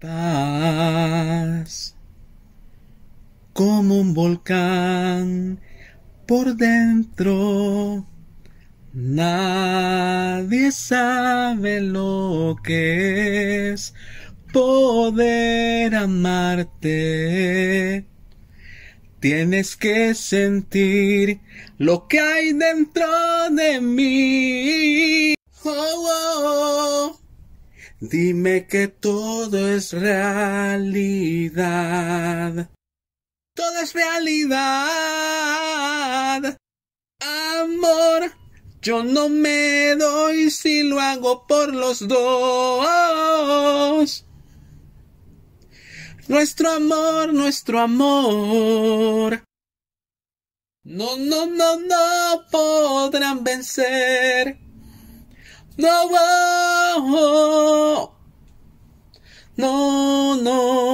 Como un volcán por dentro. Nadie sabe lo que es poder amarte. Tienes que sentir lo que hay dentro de mí. Dime que todo es realidad. Todo es realidad. Amor, yo no me doy si lo hago por los dos. Nuestro amor, nuestro amor. No, no, no, no podrán vencer. No, no, no.